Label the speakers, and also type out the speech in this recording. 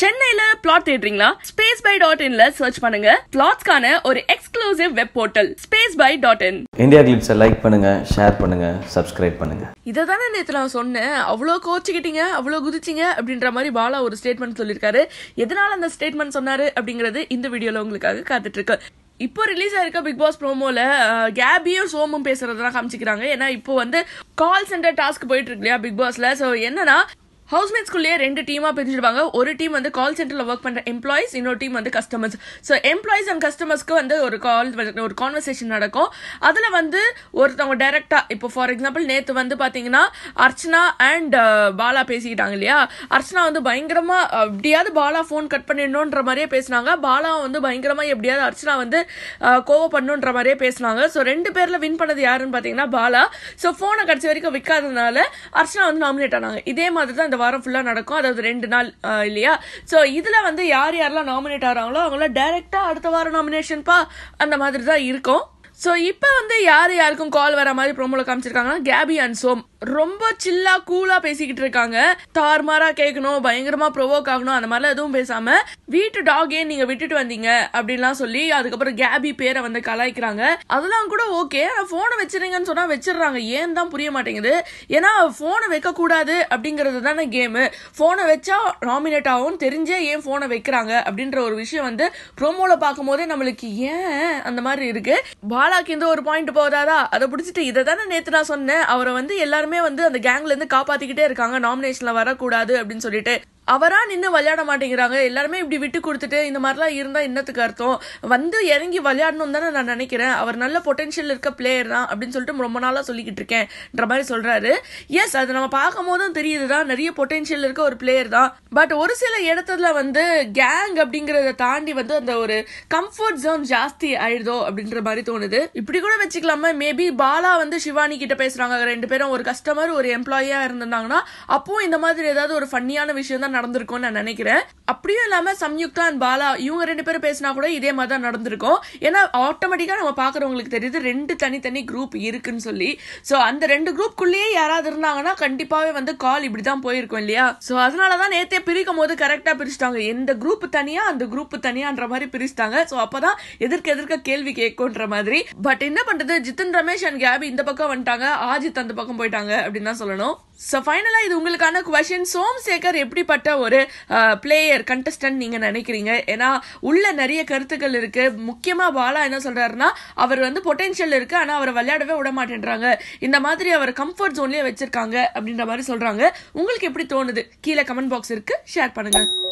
Speaker 1: சென்னையில பிளாட் தேடுறீங்களா space by dot இன்ல சர்ச் பண்ணுங்க பிளாட்ஸ்க்கான ஒரு exclusive web portal space by dot in India clips like பண்ணுங்க ஷேர் பண்ணுங்க சப்ஸ்கிரைப் பண்ணுங்க இதை தானே நேற்று நான் சொன்னேன் அவ்வளோ கோச்சிக்கிட்டீங்க அவ்வளோ குதிச்சிங்க அப்படின்ற மாதிரி பாலா ஒரு ஸ்டேட்மெண்ட் சொல்லியிருக்காரு எதனால அந்த ஸ்டேட்மெண்ட் சொன்னாரு அப்படிங்கிறது இந்த வீடியோவில் உங்களுக்காக காத்துட்டு இருக்கு இப்போ ரிலீஸ் ஆயிருக்க பிக் பாஸ் ப்ரோமோல கேபியும் சோமும் பேசுறதெல்லாம் காமிச்சிக்கிறாங்க ஏன்னா இப்போ வந்து கால் சென்டர் டாஸ்க் போயிட்டு இருக்கு இல்லையா பிக் பாஸ்ல ஸோ என்னன்னா ஹவுஸ்மேட்ஸ்குள்ளேயே ரெண்டு டீமாக பிரிஞ்சிடுவாங்க ஒரு டீம் வந்து கால் சென்டரில் ஒர்க் பண்ணுற எம்ப்ளாயிஸ் இன்னொரு டீம் வந்து கஸ்டமர்ஸ் ஸோ எம்ப்ளாயிஸ் அண்ட் கஸ்டமர்ஸ்க்கு வந்து ஒரு கால் ஒரு கான்வர்சேஷன் நடக்கும் அதில் வந்து ஒருத்தவங்க டைரெக்டாக இப்போ ஃபார் எக்ஸாம்பிள் நேற்று வந்து பார்த்தீங்கன்னா அர்ச்சனா அண்ட் uh, பாலா பேசிக்கிட்டாங்க இல்லையா அர்ச்சனா வந்து பயங்கரமாக எப்படியாவது பாலா ஃபோன் கட் பண்ணிடணுன்ற மாதிரியே பேசினாங்க பாலா வந்து பயங்கரமாக எப்படியாவது அர்ச்சனா வந்து கோவம் பண்ணுன்ற மாதிரியே பேசினாங்க ஸோ ரெண்டு பேரில் வின் பண்ணது யாருன்னு பார்த்தீங்கன்னா பாலா ஸோ ஃபோனை கடைசி வரைக்கும் விற்காததுனால அர்ச்சனா வந்து நாமினேட் ஆனாங்க இதே மாதிரி தான் வாரம் ஃபுல்லாக நடக்கும் அதாவது ரெண்டு நாள் இல்லையா ஸோ இதில் வந்து யார் யாரெல்லாம் நாமினேட் ஆகிறாங்களோ அவங்களாம் டைரெக்டாக அடுத்த வாரம் நாமினேஷன்ப்பா அந்த மாதிரி தான் இருக்கும் ஸோ இப்போ வந்து யார் யாருக்கும் கால் வர மாதிரி ப்ரோமோவில் காமிச்சிருக்காங்கன்னா கேபி அண்ட் சோம் ரொம்ப சில்லா கூலா பேசிக்கிட்டு இருக்காங்க தார்மாரா கேட்கணும் பயங்கரமா ப்ரொவோக் ஆகணும் அந்த மாதிரிலாம் எதுவும் பேசாம வீட்டு ஏன் நீங்க விட்டுட்டு வந்தீங்க அப்படின்லாம் சொல்லி அதுக்கப்புறம் கேபி பேரை வந்து கலாய்க்கிறாங்க அதெல்லாம் கூட ஓகே போனை வச்சிருங்கன்னு சொன்னா வச்சிடுறாங்க ஏன் தான் புரிய மாட்டேங்குது ஏன்னா போனை வைக்க கூடாது அப்படிங்கிறது தானே கேமு போனை வச்சா நாமினேட் ஆகும் தெரிஞ்சே ஏன் போனை வைக்கிறாங்க அப்படின்ற ஒரு விஷயம் வந்து ப்ரோமோல பார்க்கும்போதே நம்மளுக்கு ஏன் அந்த மாதிரி இருக்கு பாலாக்கு இந்த ஒரு பாயிண்ட் போதாதா அதை பிடிச்சிட்டு இதை தானே நேத்து நான் சொன்னேன் அவரை வந்து எல்லாருமே எல்லாருமே வந்து அந்த கேங்ல இருந்து காப்பாத்திக்கிட்டே இருக்காங்க நாமினேஷன்ல வரக்கூடாது அப்படின்னு சொல்லிட்டு அவரா நின்று விளையாட மாட்டேங்கிறாங்க எல்லாருமே இப்படி விட்டு கொடுத்துட்டு இந்த மாதிரிலாம் இருந்தால் என்னத்துக்கு அர்த்தம் வந்து இறங்கி விளையாடணும் தானே நான் நினைக்கிறேன் அவர் நல்ல பொட்டென்ஷியல் இருக்க பிளேயர் தான் அப்படின்னு சொல்லிட்டு ரொம்ப நாளாக சொல்லிக்கிட்டு இருக்கேன்ற மாதிரி சொல்கிறாரு எஸ் அது நம்ம பார்க்கும் போதும் தெரியுது தான் நிறைய பொட்டென்ஷியல் இருக்க ஒரு பிளேயர் தான் பட் ஒரு சில இடத்துல வந்து கேங் அப்படிங்கிறத தாண்டி வந்து அந்த ஒரு கம்ஃபர்ட் ஜோன் ஜாஸ்தி ஆயிடுதோ அப்படின்ற மாதிரி தோணுது இப்படி கூட வச்சுக்கலாமா மேபி பாலா வந்து சிவானி கிட்ட பேசுகிறாங்க ரெண்டு பேரும் ஒரு கஸ்டமர் ஒரு எம்ப்ளாயியாக இருந்திருந்தாங்கன்னா அப்போ இந்த மாதிரி ஏதாவது ஒரு ஃபன்னியான விஷயம் தான் நடந்திருக்கும்னு நான் நினைக்கிறேன் அப்படியும் இல்லாமல் சம்யுக்தா அண்ட் பாலா இவங்க ரெண்டு பேரும் பேசினா கூட இதே மாதிரி தான் நடந்திருக்கும் ஏன்னா ஆட்டோமேட்டிக்காக நம்ம பார்க்குறவங்களுக்கு தெரியுது ரெண்டு தனித்தனி குரூப் இருக்குன்னு சொல்லி ஸோ அந்த ரெண்டு குரூப்குள்ளேயே யாராவது இருந்தாங்கன்னா கண்டிப்பாகவே வந்து கால் இப்படி தான் போயிருக்கும் இல்லையா ஸோ அதனால தான் பிரிக்கும் போது கரெக்டாக பிரிச்சுட்டாங்க எந்த குரூப் தனியாக அந்த குரூப் தனியான்ற மாதிரி பிரிச்சுட்டாங்க ஸோ அப்போ தான் எதிர்க்க எதிர்க்க கேள்வி கேட்கும்ன்ற மாதிரி பட் என்ன பண்ணுறது ஜித்தின் ரமேஷ் அண்ட் கேபி இந்த பக்கம் வந்துட்டாங்க ஆஜித் அந்த பக்கம் போயிட்டாங்க அப்படின்னு தான் சொல்லணும் ஸோ ஃபைனலாக இது உங்களுக்கான கொஷின் சோம்சேகர் எப்படிப்பட்ட ஒரு பிளேயர் கண்டஸ்டன்ட் நீங்கள் நினைக்கிறீங்க ஏன்னா உள்ள நிறைய கருத்துக்கள் இருக்குது முக்கியமாக பாலா என்ன சொல்கிறாருன்னா அவர் வந்து பொட்டென்ஷியல் இருக்குது ஆனால் அவரை விளையாடவே விட மாட்டேன்றாங்க இந்த மாதிரி அவர் கம்ஃபர்ட் ஜோன்லேயே வச்சுருக்காங்க அப்படின்ற மாதிரி சொல்கிறாங்க உங்களுக்கு எப்படி தோணுது கீழே கமெண்ட் பாக்ஸ் இருக்குது ஷேர் பண்ணுங்கள்